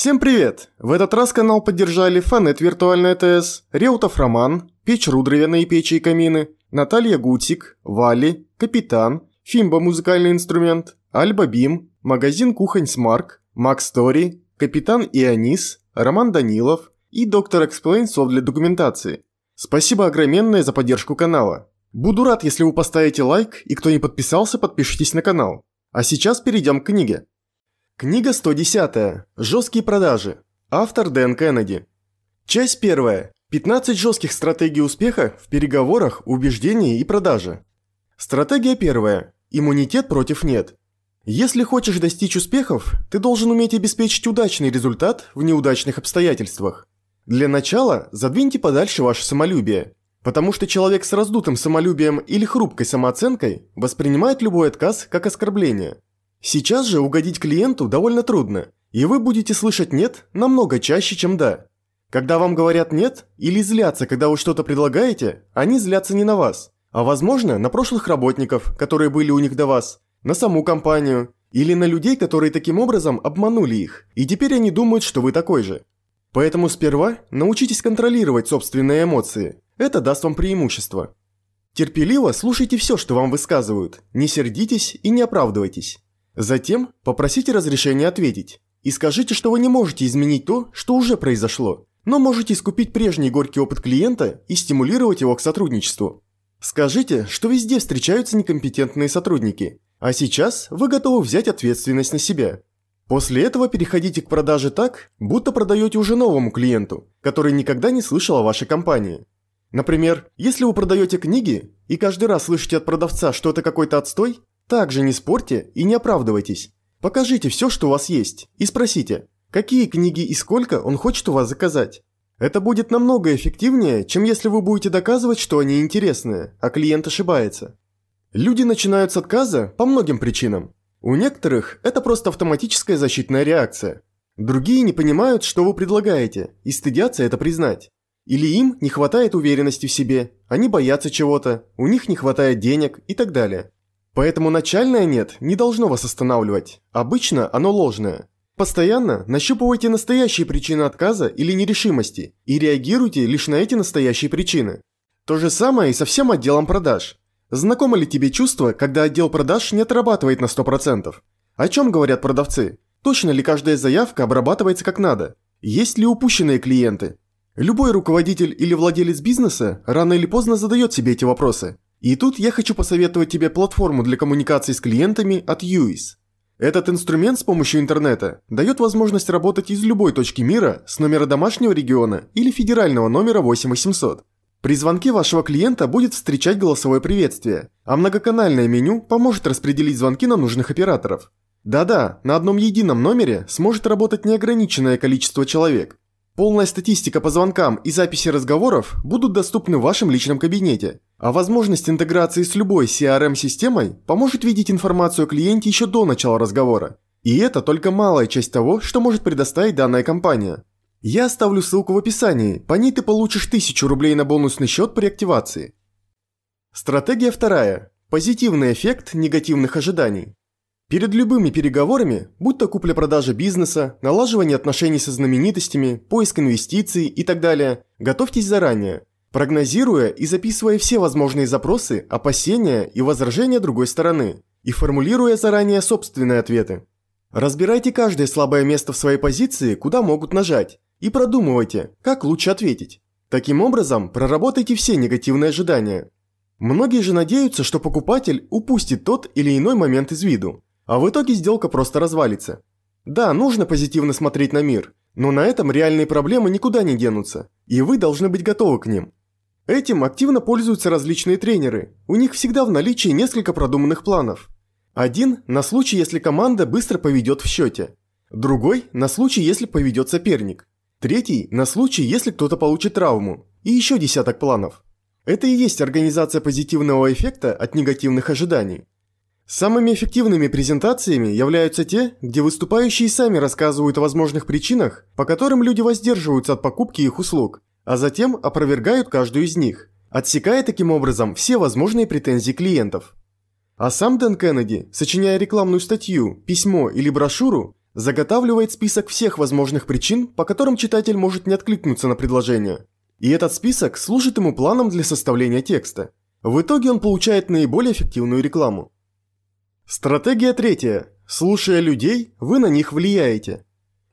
Всем привет! В этот раз канал поддержали Фанет Виртуальная ТС, Реутов Роман, Печь Рудровяные печи и камины, Наталья Гутик, Вали, Капитан, Фимба Музыкальный инструмент, Альба Бим, Магазин Кухонь Смарк, Макс Тори, Капитан Ионис, Роман Данилов и Доктор Эксплейн софт для документации. Спасибо огроменное за поддержку канала. Буду рад, если вы поставите лайк и кто не подписался, подпишитесь на канал. А сейчас перейдем к книге. Книга 110. Жесткие продажи. Автор Дэн Кеннеди. Часть 1. 15 жестких стратегий успеха в переговорах, убеждении и продаже. Стратегия 1. Иммунитет против нет. Если хочешь достичь успехов, ты должен уметь обеспечить удачный результат в неудачных обстоятельствах. Для начала задвиньте подальше ваше самолюбие, потому что человек с раздутым самолюбием или хрупкой самооценкой воспринимает любой отказ как оскорбление – Сейчас же угодить клиенту довольно трудно, и вы будете слышать «нет» намного чаще, чем «да». Когда вам говорят «нет» или злятся, когда вы что-то предлагаете, они злятся не на вас, а возможно на прошлых работников, которые были у них до вас, на саму компанию или на людей, которые таким образом обманули их, и теперь они думают, что вы такой же. Поэтому сперва научитесь контролировать собственные эмоции, это даст вам преимущество. Терпеливо слушайте все, что вам высказывают, не сердитесь и не оправдывайтесь. Затем попросите разрешения ответить. И скажите, что вы не можете изменить то, что уже произошло, но можете искупить прежний горький опыт клиента и стимулировать его к сотрудничеству. Скажите, что везде встречаются некомпетентные сотрудники, а сейчас вы готовы взять ответственность на себя. После этого переходите к продаже так, будто продаете уже новому клиенту, который никогда не слышал о вашей компании. Например, если вы продаете книги и каждый раз слышите от продавца, что это какой-то отстой, также не спорьте и не оправдывайтесь. Покажите все, что у вас есть, и спросите, какие книги и сколько он хочет у вас заказать. Это будет намного эффективнее, чем если вы будете доказывать, что они интересные, а клиент ошибается. Люди начинают с отказа по многим причинам. У некоторых это просто автоматическая защитная реакция. Другие не понимают, что вы предлагаете, и стыдятся это признать. Или им не хватает уверенности в себе, они боятся чего-то, у них не хватает денег и так далее. Поэтому начальное «нет» не должно вас останавливать. Обычно оно ложное. Постоянно нащупывайте настоящие причины отказа или нерешимости и реагируйте лишь на эти настоящие причины. То же самое и со всем отделом продаж. Знакомо ли тебе чувство, когда отдел продаж не отрабатывает на 100%? О чем говорят продавцы? Точно ли каждая заявка обрабатывается как надо? Есть ли упущенные клиенты? Любой руководитель или владелец бизнеса рано или поздно задает себе эти вопросы. И тут я хочу посоветовать тебе платформу для коммуникации с клиентами от UIS. Этот инструмент с помощью интернета дает возможность работать из любой точки мира с номера домашнего региона или федерального номера 8800. При звонке вашего клиента будет встречать голосовое приветствие, а многоканальное меню поможет распределить звонки на нужных операторов. Да-да, на одном едином номере сможет работать неограниченное количество человек, Полная статистика по звонкам и записи разговоров будут доступны в вашем личном кабинете. А возможность интеграции с любой CRM-системой поможет видеть информацию о клиенте еще до начала разговора. И это только малая часть того, что может предоставить данная компания. Я оставлю ссылку в описании, по ней ты получишь 1000 рублей на бонусный счет при активации. Стратегия вторая. Позитивный эффект негативных ожиданий. Перед любыми переговорами, будь то купля-продажа бизнеса, налаживание отношений со знаменитостями, поиск инвестиций и так далее, готовьтесь заранее, прогнозируя и записывая все возможные запросы, опасения и возражения другой стороны, и формулируя заранее собственные ответы. Разбирайте каждое слабое место в своей позиции, куда могут нажать, и продумывайте, как лучше ответить. Таким образом, проработайте все негативные ожидания. Многие же надеются, что покупатель упустит тот или иной момент из виду, а в итоге сделка просто развалится. Да, нужно позитивно смотреть на мир, но на этом реальные проблемы никуда не денутся, и вы должны быть готовы к ним. Этим активно пользуются различные тренеры, у них всегда в наличии несколько продуманных планов. Один – на случай, если команда быстро поведет в счете. Другой – на случай, если поведет соперник. Третий – на случай, если кто-то получит травму. И еще десяток планов. Это и есть организация позитивного эффекта от негативных ожиданий. Самыми эффективными презентациями являются те, где выступающие сами рассказывают о возможных причинах, по которым люди воздерживаются от покупки их услуг, а затем опровергают каждую из них, отсекая таким образом все возможные претензии клиентов. А сам Дэн Кеннеди, сочиняя рекламную статью, письмо или брошюру, заготавливает список всех возможных причин, по которым читатель может не откликнуться на предложение. И этот список служит ему планом для составления текста. В итоге он получает наиболее эффективную рекламу. Стратегия третья. Слушая людей, вы на них влияете.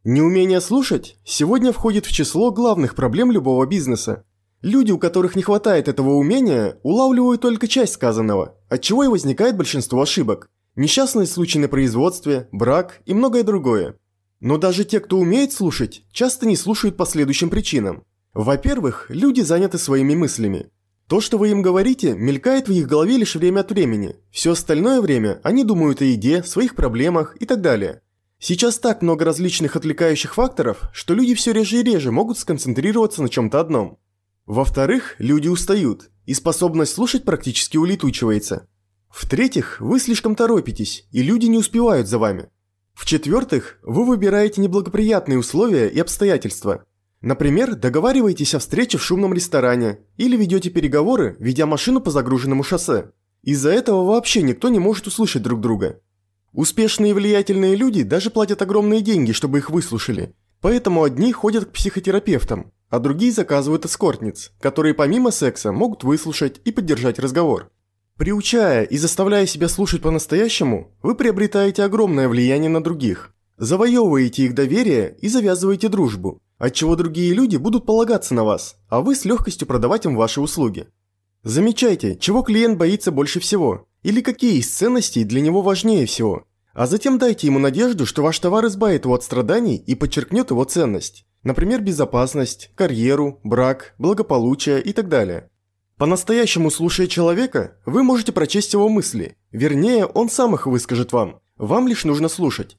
Неумение слушать сегодня входит в число главных проблем любого бизнеса. Люди, у которых не хватает этого умения, улавливают только часть сказанного, отчего и возникает большинство ошибок. Несчастные случаи на производстве, брак и многое другое. Но даже те, кто умеет слушать, часто не слушают по следующим причинам. Во-первых, люди заняты своими мыслями. То, что вы им говорите, мелькает в их голове лишь время от времени. Все остальное время они думают о еде, своих проблемах и так далее. Сейчас так много различных отвлекающих факторов, что люди все реже и реже могут сконцентрироваться на чем-то одном. Во-вторых, люди устают, и способность слушать практически улетучивается. В-третьих, вы слишком торопитесь, и люди не успевают за вами. В-четвертых, вы выбираете неблагоприятные условия и обстоятельства. Например, договариваетесь о встрече в шумном ресторане или ведете переговоры, ведя машину по загруженному шоссе. Из-за этого вообще никто не может услышать друг друга. Успешные и влиятельные люди даже платят огромные деньги, чтобы их выслушали. Поэтому одни ходят к психотерапевтам, а другие заказывают эскортниц, которые помимо секса могут выслушать и поддержать разговор. Приучая и заставляя себя слушать по-настоящему, вы приобретаете огромное влияние на других, завоевываете их доверие и завязываете дружбу – отчего другие люди будут полагаться на вас, а вы с легкостью продавать им ваши услуги. Замечайте, чего клиент боится больше всего, или какие из ценностей для него важнее всего, а затем дайте ему надежду, что ваш товар избавит его от страданий и подчеркнет его ценность. Например, безопасность, карьеру, брак, благополучие и так далее. По-настоящему слушая человека, вы можете прочесть его мысли, вернее, он сам их выскажет вам, вам лишь нужно слушать.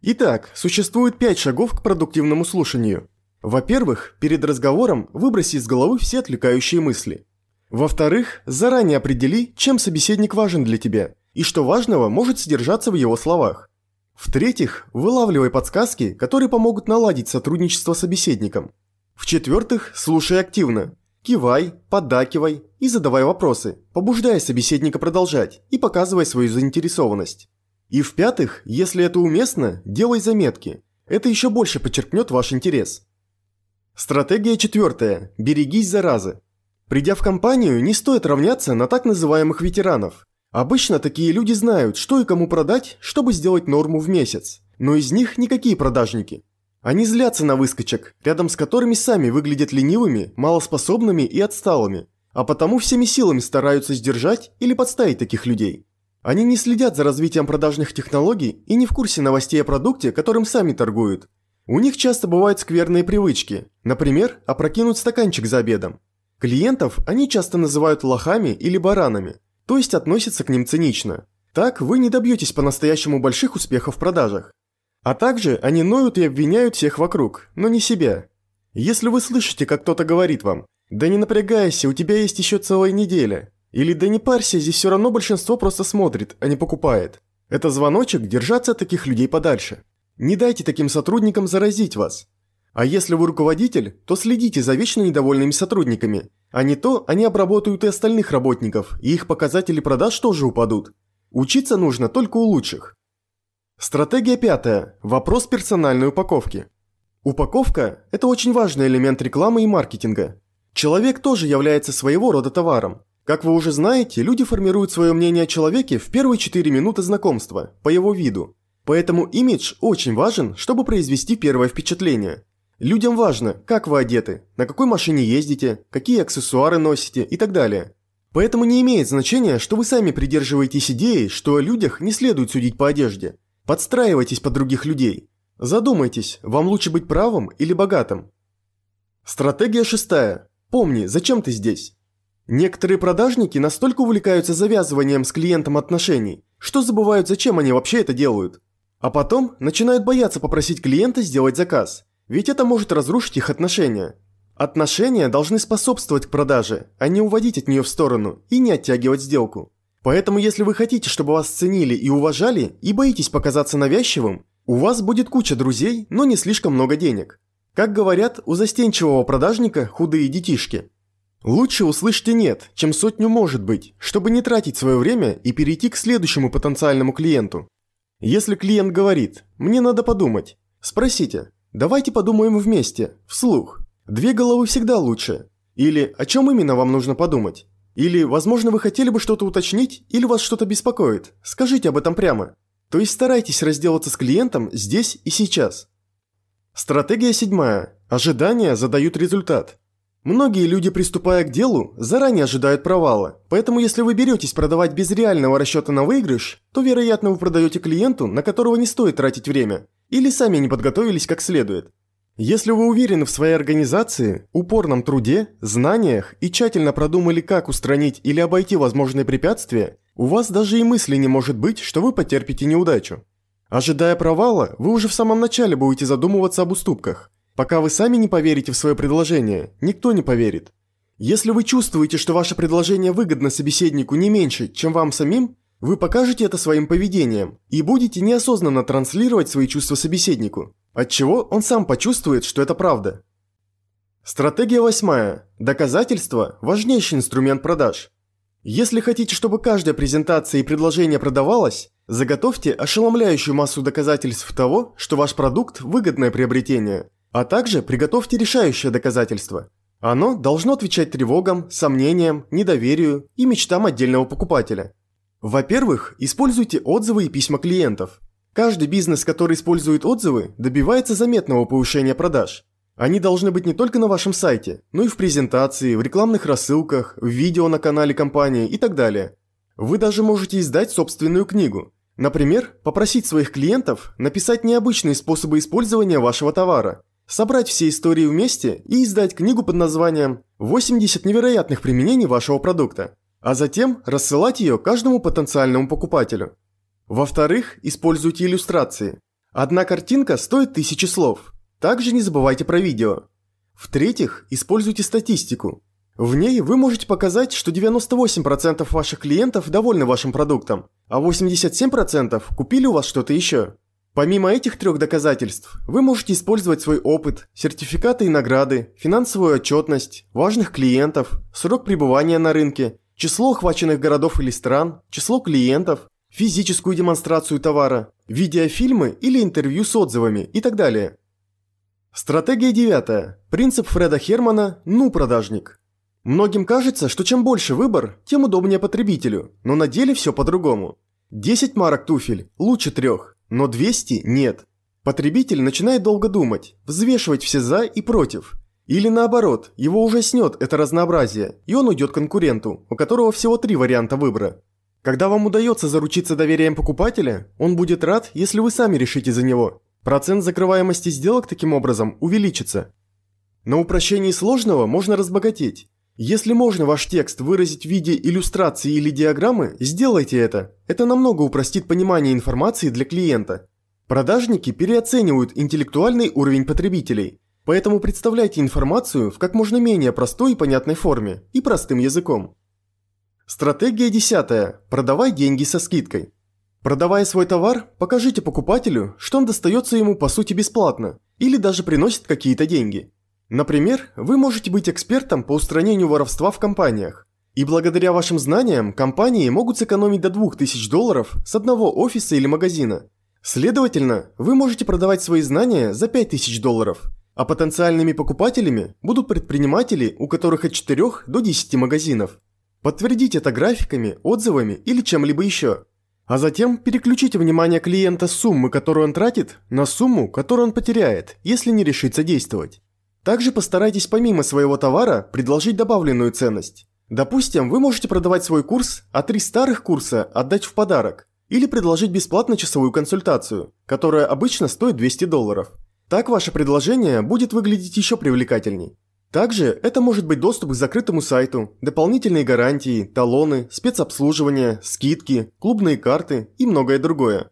Итак, существует пять шагов к продуктивному слушанию. Во-первых, перед разговором выброси из головы все отвлекающие мысли. Во-вторых, заранее определи, чем собеседник важен для тебя и что важного может содержаться в его словах. В-третьих, вылавливай подсказки, которые помогут наладить сотрудничество с собеседником. В-четвертых, слушай активно. Кивай, поддакивай и задавай вопросы, побуждая собеседника продолжать и показывай свою заинтересованность. И в-пятых, если это уместно, делай заметки. Это еще больше подчеркнет ваш интерес. Стратегия четвертая. Берегись заразы. Придя в компанию, не стоит равняться на так называемых ветеранов. Обычно такие люди знают, что и кому продать, чтобы сделать норму в месяц. Но из них никакие продажники. Они злятся на выскочек, рядом с которыми сами выглядят ленивыми, малоспособными и отсталыми, а потому всеми силами стараются сдержать или подставить таких людей. Они не следят за развитием продажных технологий и не в курсе новостей о продукте, которым сами торгуют. У них часто бывают скверные привычки, например, опрокинуть стаканчик за обедом. Клиентов они часто называют лохами или баранами, то есть относятся к ним цинично. Так вы не добьетесь по-настоящему больших успехов в продажах. А также они ноют и обвиняют всех вокруг, но не себя. Если вы слышите, как кто-то говорит вам, «Да не напрягайся, у тебя есть еще целая неделя», или да не парься, здесь все равно большинство просто смотрит, а не покупает. Это звоночек держаться от таких людей подальше. Не дайте таким сотрудникам заразить вас. А если вы руководитель, то следите за вечно недовольными сотрудниками. А не то, они обработают и остальных работников, и их показатели продаж тоже упадут. Учиться нужно только у лучших. Стратегия пятая. Вопрос персональной упаковки. Упаковка – это очень важный элемент рекламы и маркетинга. Человек тоже является своего рода товаром. Как вы уже знаете, люди формируют свое мнение о человеке в первые 4 минуты знакомства, по его виду. Поэтому имидж очень важен, чтобы произвести первое впечатление. Людям важно, как вы одеты, на какой машине ездите, какие аксессуары носите и так далее. Поэтому не имеет значения, что вы сами придерживаетесь идеи, что о людях не следует судить по одежде. Подстраивайтесь под других людей. Задумайтесь, вам лучше быть правым или богатым. Стратегия шестая. Помни, зачем ты здесь. Некоторые продажники настолько увлекаются завязыванием с клиентом отношений, что забывают, зачем они вообще это делают. А потом начинают бояться попросить клиента сделать заказ, ведь это может разрушить их отношения. Отношения должны способствовать к продаже, а не уводить от нее в сторону и не оттягивать сделку. Поэтому если вы хотите, чтобы вас ценили и уважали, и боитесь показаться навязчивым, у вас будет куча друзей, но не слишком много денег. Как говорят, у застенчивого продажника худые детишки – Лучше услышьте «нет», чем сотню «может быть», чтобы не тратить свое время и перейти к следующему потенциальному клиенту. Если клиент говорит «мне надо подумать», спросите «давайте подумаем вместе, вслух». Две головы всегда лучше. Или «о «а чем именно вам нужно подумать?» Или «возможно вы хотели бы что-то уточнить или вас что-то беспокоит, скажите об этом прямо». То есть старайтесь разделаться с клиентом здесь и сейчас. Стратегия седьмая. Ожидания задают результат. Многие люди, приступая к делу, заранее ожидают провала, поэтому если вы беретесь продавать без реального расчета на выигрыш, то, вероятно, вы продаете клиенту, на которого не стоит тратить время, или сами не подготовились как следует. Если вы уверены в своей организации, упорном труде, знаниях и тщательно продумали, как устранить или обойти возможные препятствия, у вас даже и мысли не может быть, что вы потерпите неудачу. Ожидая провала, вы уже в самом начале будете задумываться об уступках – Пока вы сами не поверите в свое предложение, никто не поверит. Если вы чувствуете, что ваше предложение выгодно собеседнику не меньше, чем вам самим, вы покажете это своим поведением и будете неосознанно транслировать свои чувства собеседнику, отчего он сам почувствует, что это правда. Стратегия восьмая. Доказательство – важнейший инструмент продаж. Если хотите, чтобы каждая презентация и предложение продавалось, заготовьте ошеломляющую массу доказательств того, что ваш продукт – выгодное приобретение – а также приготовьте решающее доказательство. Оно должно отвечать тревогам, сомнениям, недоверию и мечтам отдельного покупателя. Во-первых, используйте отзывы и письма клиентов. Каждый бизнес, который использует отзывы, добивается заметного повышения продаж. Они должны быть не только на вашем сайте, но и в презентации, в рекламных рассылках, в видео на канале компании и так далее. Вы даже можете издать собственную книгу. Например, попросить своих клиентов написать необычные способы использования вашего товара, собрать все истории вместе и издать книгу под названием «80 невероятных применений вашего продукта», а затем рассылать ее каждому потенциальному покупателю. Во-вторых, используйте иллюстрации. Одна картинка стоит тысячи слов. Также не забывайте про видео. В-третьих, используйте статистику. В ней вы можете показать, что 98% ваших клиентов довольны вашим продуктом, а 87% купили у вас что-то еще. Помимо этих трех доказательств, вы можете использовать свой опыт, сертификаты и награды, финансовую отчетность, важных клиентов, срок пребывания на рынке, число охваченных городов или стран, число клиентов, физическую демонстрацию товара, видеофильмы или интервью с отзывами и так далее. Стратегия девятая. Принцип Фреда Хермана «Ну, продажник». Многим кажется, что чем больше выбор, тем удобнее потребителю, но на деле все по-другому. 10 марок туфель лучше трех но 200 нет. Потребитель начинает долго думать, взвешивать все «за» и «против». Или наоборот, его ужаснет это разнообразие, и он уйдет к конкуренту, у которого всего три варианта выбора. Когда вам удается заручиться доверием покупателя, он будет рад, если вы сами решите за него. Процент закрываемости сделок таким образом увеличится. На упрощении сложного можно разбогатеть. Если можно ваш текст выразить в виде иллюстрации или диаграммы, сделайте это. Это намного упростит понимание информации для клиента. Продажники переоценивают интеллектуальный уровень потребителей. Поэтому представляйте информацию в как можно менее простой и понятной форме и простым языком. Стратегия 10. Продавай деньги со скидкой. Продавая свой товар, покажите покупателю, что он достается ему по сути бесплатно или даже приносит какие-то деньги. Например, вы можете быть экспертом по устранению воровства в компаниях. И благодаря вашим знаниям компании могут сэкономить до 2000 долларов с одного офиса или магазина. Следовательно, вы можете продавать свои знания за 5000 долларов. А потенциальными покупателями будут предприниматели, у которых от 4 до 10 магазинов. Подтвердите это графиками, отзывами или чем-либо еще. А затем переключите внимание клиента с суммы, которую он тратит, на сумму, которую он потеряет, если не решится действовать. Также постарайтесь помимо своего товара предложить добавленную ценность. Допустим, вы можете продавать свой курс, а три старых курса отдать в подарок или предложить бесплатно часовую консультацию, которая обычно стоит 200 долларов. Так ваше предложение будет выглядеть еще привлекательней. Также это может быть доступ к закрытому сайту, дополнительные гарантии, талоны, спецобслуживание, скидки, клубные карты и многое другое.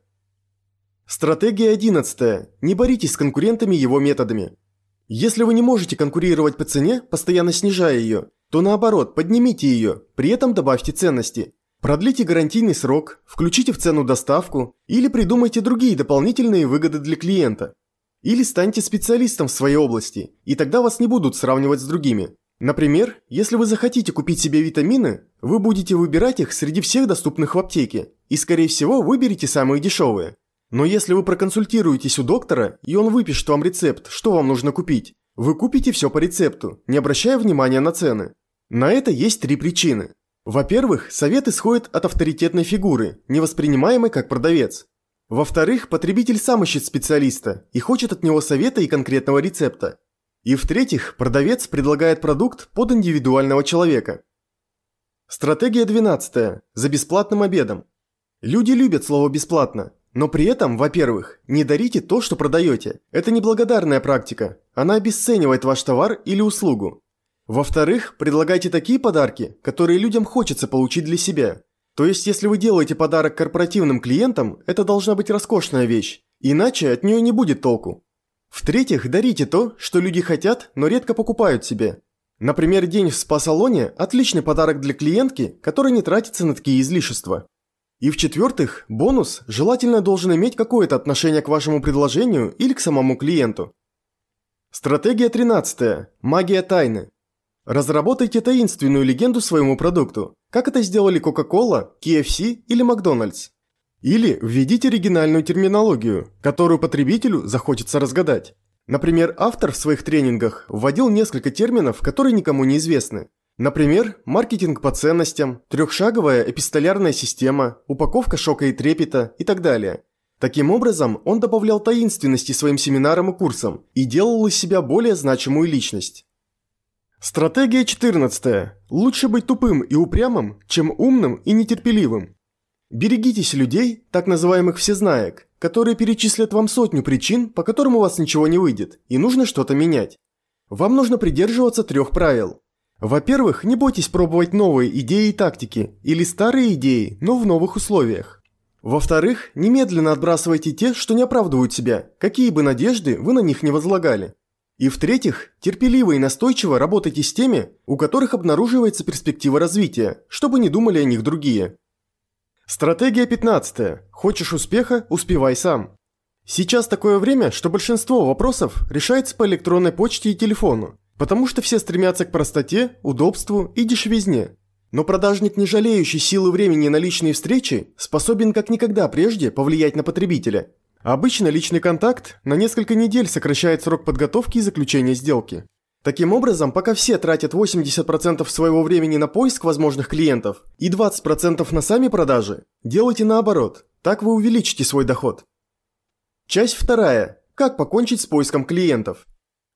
Стратегия 11. Не боритесь с конкурентами его методами. Если вы не можете конкурировать по цене, постоянно снижая ее, то наоборот, поднимите ее, при этом добавьте ценности. Продлите гарантийный срок, включите в цену доставку или придумайте другие дополнительные выгоды для клиента. Или станьте специалистом в своей области, и тогда вас не будут сравнивать с другими. Например, если вы захотите купить себе витамины, вы будете выбирать их среди всех доступных в аптеке, и скорее всего выберете самые дешевые – но если вы проконсультируетесь у доктора, и он выпишет вам рецепт, что вам нужно купить, вы купите все по рецепту, не обращая внимания на цены. На это есть три причины. Во-первых, совет исходит от авторитетной фигуры, не воспринимаемой как продавец. Во-вторых, потребитель сам ищет специалиста и хочет от него совета и конкретного рецепта. И в-третьих, продавец предлагает продукт под индивидуального человека. Стратегия 12. За бесплатным обедом. Люди любят слово «бесплатно», но при этом, во-первых, не дарите то, что продаете. Это неблагодарная практика. Она обесценивает ваш товар или услугу. Во-вторых, предлагайте такие подарки, которые людям хочется получить для себя. То есть, если вы делаете подарок корпоративным клиентам, это должна быть роскошная вещь, иначе от нее не будет толку. В-третьих, дарите то, что люди хотят, но редко покупают себе. Например, день в спа-салоне – отличный подарок для клиентки, который не тратится на такие излишества. И в-четвертых, бонус желательно должен иметь какое-то отношение к вашему предложению или к самому клиенту. Стратегия 13. Магия тайны. Разработайте таинственную легенду своему продукту, как это сделали Coca-Cola, KFC или McDonald's. Или введите оригинальную терминологию, которую потребителю захочется разгадать. Например, автор в своих тренингах вводил несколько терминов, которые никому не известны. Например, маркетинг по ценностям, трехшаговая эпистолярная система, упаковка шока и трепета и так далее. Таким образом, он добавлял таинственности своим семинарам и курсам и делал из себя более значимую личность. Стратегия 14. Лучше быть тупым и упрямым, чем умным и нетерпеливым. Берегитесь людей, так называемых всезнаек, которые перечислят вам сотню причин, по которым у вас ничего не выйдет, и нужно что-то менять. Вам нужно придерживаться трех правил – во-первых, не бойтесь пробовать новые идеи и тактики, или старые идеи, но в новых условиях. Во-вторых, немедленно отбрасывайте те, что не оправдывают себя, какие бы надежды вы на них не возлагали. И в-третьих, терпеливо и настойчиво работайте с теми, у которых обнаруживается перспектива развития, чтобы не думали о них другие. Стратегия 15. Хочешь успеха – успевай сам. Сейчас такое время, что большинство вопросов решается по электронной почте и телефону. Потому что все стремятся к простоте, удобству и дешевизне. Но продажник, не жалеющий силы времени на личные встречи, способен как никогда прежде повлиять на потребителя. Обычно личный контакт на несколько недель сокращает срок подготовки и заключения сделки. Таким образом, пока все тратят 80% своего времени на поиск возможных клиентов и 20% на сами продажи, делайте наоборот, так вы увеличите свой доход. Часть вторая. Как покончить с поиском клиентов.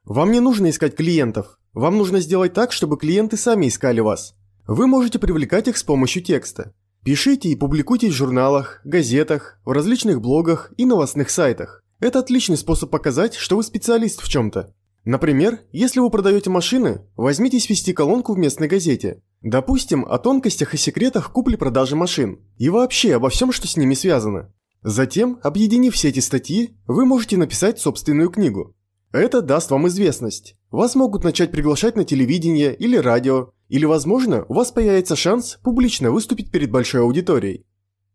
Вам не нужно искать клиентов. Вам нужно сделать так, чтобы клиенты сами искали вас. Вы можете привлекать их с помощью текста. Пишите и публикуйте в журналах, газетах, в различных блогах и новостных сайтах. Это отличный способ показать, что вы специалист в чем-то. Например, если вы продаете машины, возьмитесь вести колонку в местной газете. Допустим, о тонкостях и секретах купли-продажи машин. И вообще обо всем, что с ними связано. Затем, объединив все эти статьи, вы можете написать собственную книгу. Это даст вам известность. Вас могут начать приглашать на телевидение или радио, или, возможно, у вас появится шанс публично выступить перед большой аудиторией.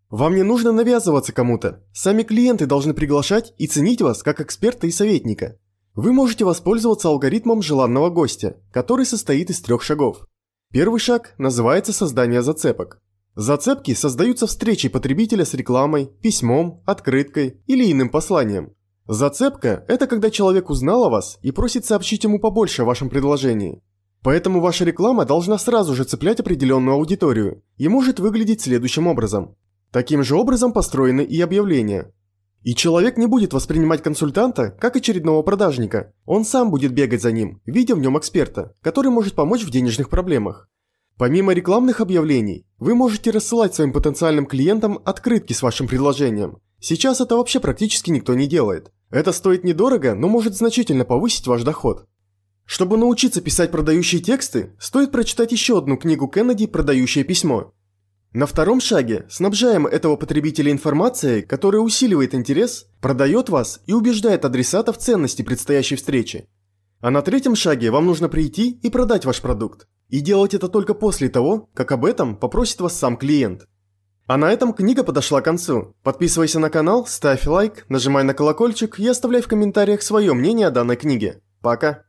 Вам не нужно навязываться кому-то. Сами клиенты должны приглашать и ценить вас как эксперта и советника. Вы можете воспользоваться алгоритмом желанного гостя, который состоит из трех шагов. Первый шаг называется создание зацепок. Зацепки создаются встречей потребителя с рекламой, письмом, открыткой или иным посланием. Зацепка – это когда человек узнал о вас и просит сообщить ему побольше о вашем предложении. Поэтому ваша реклама должна сразу же цеплять определенную аудиторию и может выглядеть следующим образом. Таким же образом построены и объявления. И человек не будет воспринимать консультанта как очередного продажника. Он сам будет бегать за ним, видя в нем эксперта, который может помочь в денежных проблемах. Помимо рекламных объявлений, вы можете рассылать своим потенциальным клиентам открытки с вашим предложением. Сейчас это вообще практически никто не делает. Это стоит недорого, но может значительно повысить ваш доход. Чтобы научиться писать продающие тексты, стоит прочитать еще одну книгу Кеннеди «Продающее письмо». На втором шаге снабжаем этого потребителя информацией, которая усиливает интерес, продает вас и убеждает адресата в ценности предстоящей встречи. А на третьем шаге вам нужно прийти и продать ваш продукт. И делать это только после того, как об этом попросит вас сам клиент – а на этом книга подошла к концу. Подписывайся на канал, ставь лайк, нажимай на колокольчик и оставляй в комментариях свое мнение о данной книге. Пока!